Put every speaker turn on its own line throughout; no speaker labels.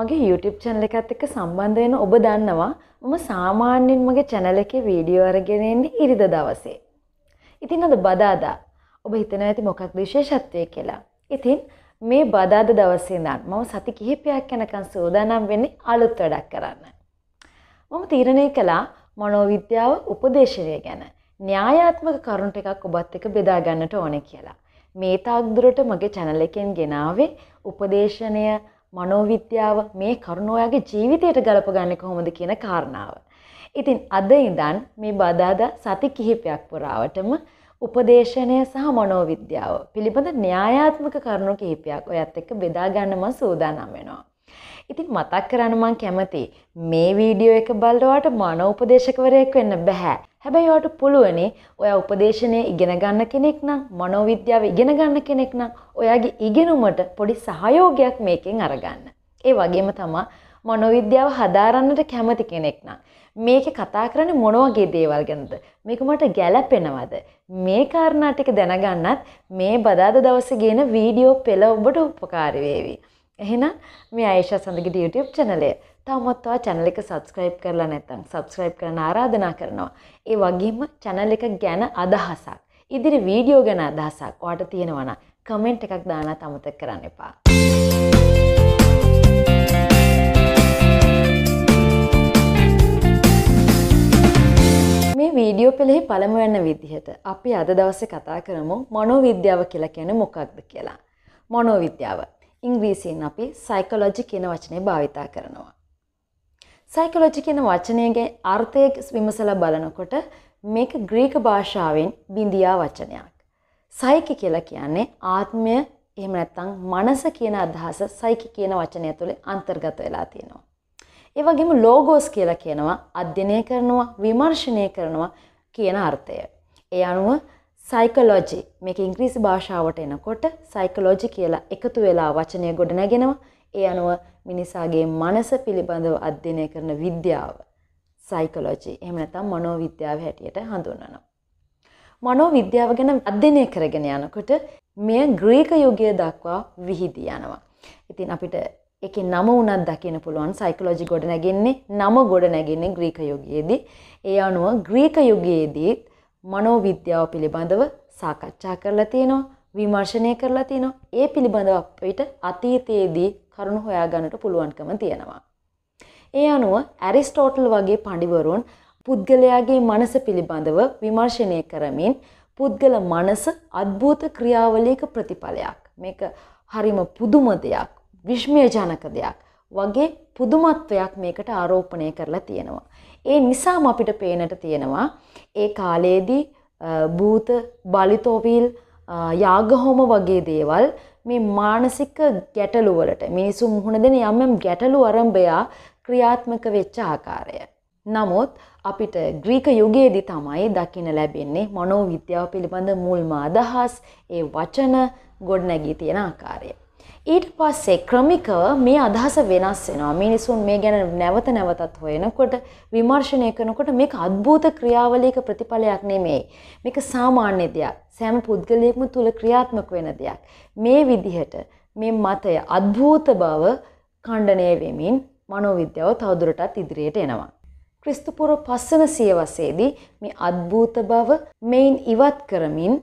මගේ YouTube චැනල එකත් එක්ක සම්බන්ධ වෙන ඔබ දන්නවා මම සාමාන්‍යයෙන් මගේ චැනල එකේ වීඩියෝ අරගෙන එන්නේ ඉරිද දවසේ. ඉතින් අද බදාදා ඔබ හිතන ඇති මොකක් විශේෂත්වය කියලා. ඉතින් මේ බදාද දවසේ දන් මම සති කිහිපයක් යනකන් සෝදානම් වෙන්නේ අලුත් වැඩක් කරන්න. මම තීරණය කළා මනෝවිද්‍යාව උපදේශනය ගැන න්‍යායාත්මක කරුණට එකක් ඔබත් එක බෙදා ගන්නට ඕන කියලා. මේ තාක් දුරට මගේ channel එකෙන් ගෙනාවේ උපදේශනය මනෝවිද්‍යාව මේ කරුණෝයාගේ ජීවිතයට ගලපගන්න කොහොමද කියන කාරණාව. ඉතින් අද ඉඳන් මේ බදාද සති කිහිපයක් පුරාවටම උපදේශනය සහ මනෝවිද්‍යාව පිළිබඳ න්‍යායාත්මක කරුණු කිහිපයක් ඔයත් එක්ක බෙදාගන්නම සූදානම් වෙනවා. ඉතින් මතක් කරන්න මං කැමති මේ වීඩියෝ එක බලනවාට මනෝපදේශකවරයෙක් වෙන්න බෑ. හැබැයි ඔයාට පුළුවනේ ඔයා උපදේශනය ඉගෙන ගන්න කෙනෙක් නම් මනෝවිද්‍යාව ඉගෙන ගන්න කෙනෙක් නම් ඔයාගේ ඉගෙනුමට පොඩි සහයෝගයක් මේකෙන් අරගන්න. ඒ වගේම තමා මනෝවිද්‍යාව හදාරන්නට කැමති කෙනෙක් නම් මේක කතා කරන්නේ මොන වගේ දේවල් ගැනද මේක මට ගැළපෙනවද මේ කාරණා ටික දැනගන්නත් මේ බදාදා දවසේ ගේන වීඩියෝ පෙළ ඔබට උපකාරී වේවි එහෙනම් මේ ආයෂා සඳගේ YouTube channel එක තාමත්වා චැනල එක සබස්ක්‍රයිබ් කරලා නැතන් සබස්ක්‍රයිබ් කරන ආරාධනා කරනවා. ඒ වගේම චැනල් එක ගැන අදහසක්. ඉදිරි වීඩියෝ ගැන අදහසක් වාට තියෙනවන කමෙන්ට් එකක් දාන තමත කරන්න එපා. මේ වීඩියෝ පෙළෙහි පළමුවන්න විදිහට අපි අද දවස කතා කරමු මොනෝවිද්‍යාව කියලා කියන මොකක්ද කියලා. මොනෝවිද්‍යාව. ඉංග්‍රීසියෙන් අපි සයිකොලොජි කියන වචනය භාවිතා කරනවා. සයිකලොජි කියන වචනයගේ අර්ථයක් විමසල බලනකොට මේක ග්‍රීක භාෂාවෙන් බිඳියා වචනයක්. සයික කියලා කියන්නේ ආත්මය එහෙම නැත්තං මනස කියන අදහස සයික කියන වචනය තුළේ අන්තර්ගත වෙලා තියෙනවා. ඒ වගේම ලෝගෝස් කියලා කියනවා අධ්‍යයනය කරනවා විමර්ශනය කරනවා කියන අර්ථය. ඒ අනුව සයිකලොජි මේක ඉංග්‍රීසි භාෂාවට එනකොට සයිකලොජි කියලා එකතු වෙලා වචනය ගොඩනැගෙනවා. ඒ අනුව මිනිසාගේ මනස පිළිබඳව අධ්‍යයනය කරන විද්‍යාව සයිකලෝජි එහෙම නැත්නම් මනෝවිද්‍යාව හැටියට හඳුන්වනවා. මනෝවිද්‍යාව ගැන අධ්‍යයනය කරගෙන යනකොට මෙය ග්‍රීක යුගය දක්වා විහිදී යනවා. ඉතින් අපිට එකේ නම වුණත් දකින්න පුළුවන් සයිකලෝජි ගොඩ නැගෙන්නේ නම ගොඩ නැගෙන්නේ ග්‍රීක යුගයේදී. ඒ අනුව ග්‍රීක යුගයේදී මනෝවිද්‍යාව පිළිබඳව සාකච්ඡා කරලා තියෙනවා. විමර්ශනය කරලා තිනෝ ඒ පිළිබඳව අපිට අතීතයේදී කරුණු හොයාගන්නට පුළුවන්කම තියෙනවා. ඒ අනුව ඇරිස්ටෝටල් වගේ පඬිවරුන් පුද්ගලයාගේ මනස පිළිබඳව විමර්ශනය කරමින් පුද්ගල මනස අද්භූත ක්‍රියාවලියක ප්‍රතිඵලයක්. මේක හරිම පුදුම දෙයක්, විශ්මයජනක දෙයක්. වගේ පුදුමත්වයක් මේකට ආරෝපණය කරලා තියෙනවා. ඒ නිසාම අපිට පේනට තියෙනවා ඒ කාලයේදී භූත බලිතෝවිල් යාගහෝම වගේ දේවල් මේ මානසික ගැටලුවලට මේසු මුහුණ දෙන යම් යම් ගැටලු අරම්භයා ක්‍රියාත්මක වෙච්ච ආකාරය. නමුත් අපිට ග්‍රීක යුගයේදී තමයි දකින ලැබෙන්නේ මනෝවිද්‍යාව පිළිබඳ මුල්ම අදහස් ඒ වචන ගොඩනැගී තියෙන ආකාරය. ඊට පස්සේ ක්‍රමිකව මේ අදහස වෙනස් වෙනවා. මිනිසුන් මේ ගැන නැවත නැවතත් හොයනකොට විමර්ශනය කරනකොට මේක අద్භූත ක්‍රියාවලියක ප්‍රතිඵලයක් නෙමෙයි. මේක සාමාන්‍ය දෙයක්. සෑම පුද්ගලයෙක්ම තුල ක්‍රියාත්මක වෙන දෙයක්. මේ විදිහට මේ මතය අద్භූත බව ඛණ්ඩණය වෙමින් මනෝවිද්‍යාව තවදුරටත් ඉදිරියට එනවා. ක්‍රිස්තුපුර පස්සන සියවසේදී මේ අద్භූත බව මෙයින් ඉවත් කරමින්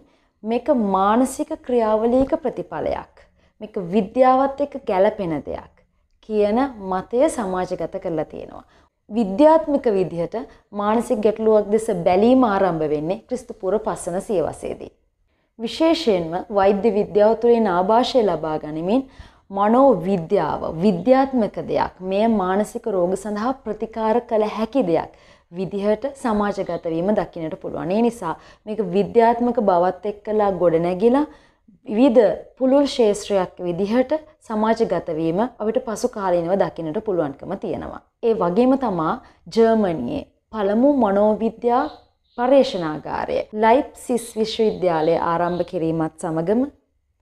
මේක මානසික ක්‍රියාවලියක ප්‍රතිඵලයක්. මේක විද්‍යාවත් එක්ක ගැලපෙන දෙයක් කියන මතය සමාජගත කරලා තියෙනවා. විද්‍යාත්මක විදිහට මානසික ගැටලුවක් දෙස බැලීම ආරම්භ වෙන්නේ ක්‍රිස්තුපුර පස්සන සියවසේදී. විශේෂයෙන්ම වෛද්‍ය විද්‍යාව තුළින් ආభాෂය ලබා ගනිමින් මනෝ විද්‍යාව විද්‍යාත්මක දෙයක් මෙය මානසික රෝග සඳහා ප්‍රතිකාර කළ හැකි දෙයක් විදිහට සමාජගත වීම දකින්නට පුළුවන්. ඒ නිසා මේක විද්‍යාත්මක බවත් එක්කලා ගොඩනැගිලා විවිධ පුළුල් ශේත්‍රයක් විදිහට සමාජගත වීම අපිට පසු කාලීනව දකින්නට පුළුවන්කම තියෙනවා. ඒ වගේම තමා ජර්මනියේ පළමු මනෝවිද්‍යා පර්යේෂණාගාරය ලයිප්සිස් විශ්වවිද්‍යාලය ආරම්භ කිරීමත් සමගම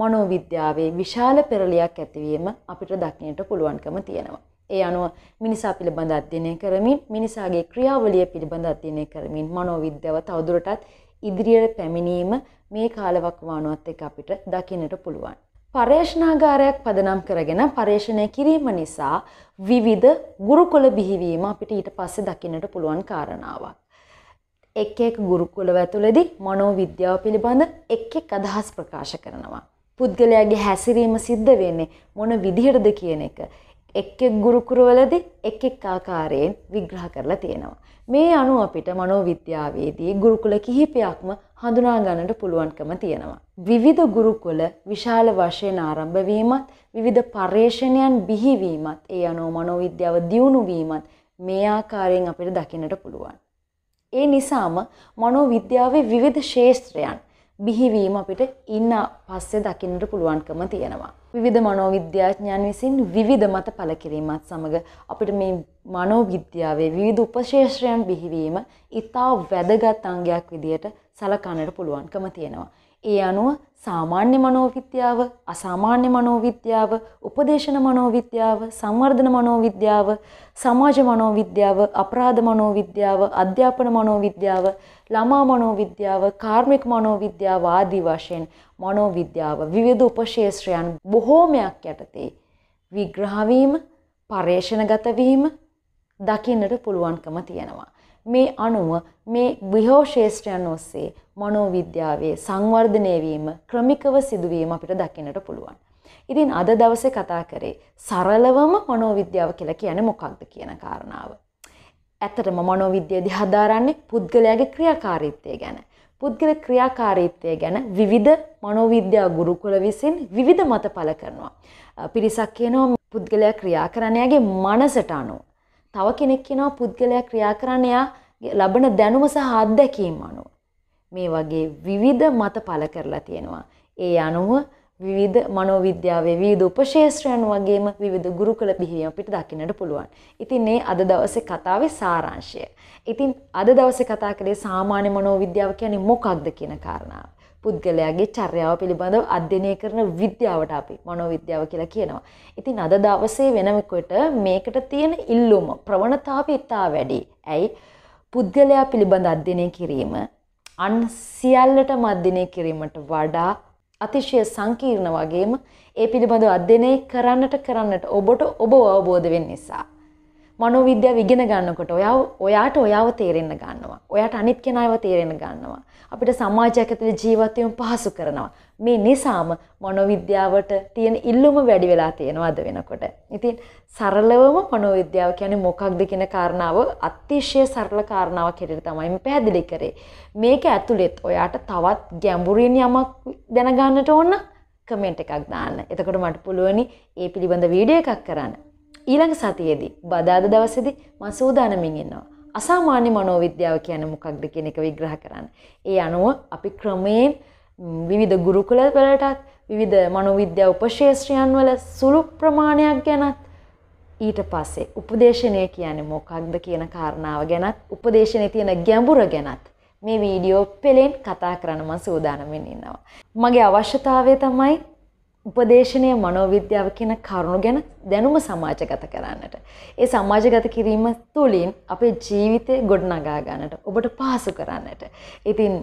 මනෝවිද්‍යාවේ විශාල පෙරලියක් ඇතිවීම අපිට දක්නට පුළුවන්කම තියෙනවා. ඒ අනුව මිනිසා පිළිබඳ අධ්‍යයනය කරමින් මිනිසාගේ ක්‍රියාවලිය පිළිබඳ අධ්‍යයනය කරමින් මනෝවිද්‍යාව තවදුරටත් ඉදිරියට පැමිණීම මේ කාලවකවානුවත් එක අපිට දකිනට පුළුවන්. පර්ේෂණාගාරයක් පදනම් කරගෙන පර්ේෂණය කිරීම නිසා විවිධ ගුරුකොල බිහිවීම අපිට ඊට පස්සෙ දකින්නට පුළුවන් කාරණාවක්. එක් එක් ගුරුකුල ඇතුළදි මනෝ විද්‍යාව පිළිබඳ එක් එක් අදහස් ප්‍රකාශ කරනවා. පුද්ගලයාගේ හැසිරීම සිද්ධ වෙන්නේ මොන විදිහටද කියන එක. එක් එක් ගුරුකුරවලදි එක් එක් ආකාරයෙන් විග්‍රහ කරලා තියෙනවා. මේ අනුව අපිට මනෝවිද්‍යාවේදී ගුරුකුල කිහිපයක්ම හඳුනා ගන්නට පුළුවන්කම තියෙනවා. විවිධ ගුරුකුල විශාල වශයෙන් ආරම්භ වීමත් විවිධ පර්යේෂණයන් බිහිවීමත් ඒ අනුව මනෝවිද්‍යාව දියුණු වීමත් මේ ආකාරයෙන් අපිට දකින්නට පුළුවන්. ඒ නිසාම මනෝවිද්‍යාවේ විවිධ ශේෂත්‍රයන් බිහිවීම අපිට ඉන්න පස්සේ දකින්නට පුළුවන්කම තියෙනවා. විවිධ මනෝවිද්‍යාඥයන් විසින් විවිධ මත පළ කිරීමත් සමග අපිට මේ මනෝවිද්‍යාවේ විවිධ උපශේෂ්‍රයන් බිහිවීම ඉතා වැදගත් අංගයක් විදියට සලකන්නට පුළුවන්කම තියෙනවා. ඒ අනුව සාමාන්‍ය මනෝවිද්‍යාව, අසාමාන්‍ය මනෝවිද්‍යාව, උපදේශන මනෝවිද්‍යාව, සංවර්ධන මනෝවිද්‍යාව, සමාජ මනෝවිද්‍යාව, අපරාධ මනෝවිද්‍යාව, අධ්‍යාපන මනෝවිද්‍යාව, ළමා මනෝවිද්‍යාව, කාර්මික මනෝවිද්‍යාව ආදී වශයෙන් මනෝවිද්‍යාව විවිධ උපශේෂ්ත්‍රයන් බොහෝමයක් යටතේ විග්‍රහ වීම, පරේෂණගත වීම දකින්නට පුළුවන්කම තියෙනවා. මේ අණුව මේ විහෝශේෂ්ත්‍රයන් ඔස්සේ මනෝවිද්‍යාවේ සංවර්ධනය වීම ක්‍රමිකව සිදුවීම අපිට දකින්නට පුළුවන්. ඉතින් අද දවසේ කතා කරේ සරලවම මනෝවිද්‍යාව කියලා කියන්නේ මොකක්ද කියන කාරණාව. ඇත්තටම මනෝවිද්‍ය දිහාදාරන්නේ පුද්ගලයාගේ ක්‍රියාකාරීත්වය ගැන. පුද්ගල ක්‍රියාකාරීත්වය ගැන විවිධ මනෝවිද්‍යා ගුරුකුල විසින් විවිධ මත පළ කරනවා. පිරිසක් කියනවා පුද්ගලයා ක්‍රියා කරන්නයාගේ මනසට අනුව තව කෙනෙක් කෙනා පුද්ගලයා ක්‍රියා කරන්න එයා ලබන දැනුම සහ අත්දැකීම් අනුව. මේ වගේ විවිධ මත පල කරලා තියෙනවා. ඒ අනුව විවිධ මනෝවිද්‍යාවේ විවිධ උපශේෂත්‍රයන් වගේම විවිධ ගුරුකල බිහිවීම අපිට දකින්නට පුළුවන්. ඉතින් මේ අද දවසේ කතාවේ සාරාංශය. ඉතින් අද දවසේ කතා කළේ සාමාන්‍ය මනෝවිද්‍යාව කියන්නේ මොකක්ද කියන කාරණාව. පුද්ගලයාගේ චර්යාව පිළිබඳව අධ්‍යනය කරන විද්‍යාවට අපි මනෝ විද්‍යාව කියලා කියනවා. ඉතින් අද දවසේ වෙනකොට මේකට තියෙන ඉල්ලුම ප්‍රවණතාව ඉතා වැඩි. ඇයි පුද්ගලයා පිළිබඳ අධ්‍යනය කිරීම අන් සියල්ලට මධ්‍යනය කිරීමට වඩා අතිශය සංකීර්ණ වගේම ඒ පිළිබඳව අධ්‍යනය කරන්නට කරන්නට ඔබට ඔබ අවබෝධ වෙන නිසා. මනෝවිද්‍යාව ඉගෙන ගන්නකොට ඔයා ඔයාට ඔයාව තේරෙන්න ගන්නවා. ඔයාට අනිත් කෙනාව තේරෙන්න ගන්නවා. අපිට සමාජයක් ඇතුළේ ජීවත් වීම පහසු කරනවා. මේ නිසාම මනෝවිද්‍යාවට තියෙන ඉල්ලුම වැඩි වෙලා තියෙනවා අද වෙනකොට. ඉතින් සරලවම මනෝවිද්‍යාව කියන්නේ මොකක්ද කියන කාරණාව අතිශය සරල කාරණාවක් හැටියට තමයි මේ පැහැදිලි කරේ. මේක ඇතුළෙත් ඔයාට තවත් ගැඹුරින් යමක් දැනගන්නට ඕන කමෙන්ට් එකක් දාන්න. එතකොට මට පුළුවනි ඒ පිළිබඳ වීඩියෝ එකක් කරන්න. ඊළඟ සතියේදී බදාද දවසේදී මම සූදානමින් ඉන්නවා. අසාමාන්‍ය මනෝවිද්‍යාව කියන්නේ මොකක්ද කියන එක විග්‍රහ කරන්න. ඒ අනුව අපි ක්‍රමයෙන් විවිධ ගුරුකුල වලටත් විවිධ මනෝවිද්‍යා උපශේෂ්ත්‍රයන් වල සුළු ප්‍රමාණයක් ගැනත් ඊට පස්සේ උපදේශනය කියන්නේ මොකක්ද කියන කාරණාව ගැනත් උපදේශනයේ තියෙන ගැඹුර ගැනත් මේ වීඩියෝ පෙළෙන් කතා කරන්න මම සූදානම්ෙන් ඉන්නවා. මගේ අවශ්‍යතාවය තමයි උපදේශනය මනෝවිද්‍යාව කියන කරුණු ගැන දැනුම සමාජගත කරන්නට. ඒ සමාජගත කිරීම තුළින් අපේ ජීවිතය ගොඩනගා ගන්නට ඔබට පහසු කරන්නට. ඉතින්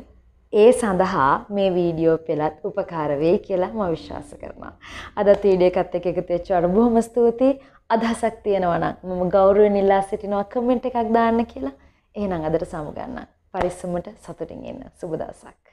ඒ සඳහා මේ වීඩියෝ පෙළත් උපකාර වෙයි කියලා මම විශ්වාස කරනවා. අදත් වීඩියෝ එකත් එක්ක එකතු වෙච්ච අයට බොහොම ස්තුතියි. අදහසක් තියෙනවා නම් මම ගෞරවයෙන් ඉල්ලා සිටිනවා කමෙන්ට් එකක් දාන්න කියලා. එහෙනම් අදට සමුගන්නම්. පරිස්සමට සතුටින් ඉන්න. සුබ දවසක්.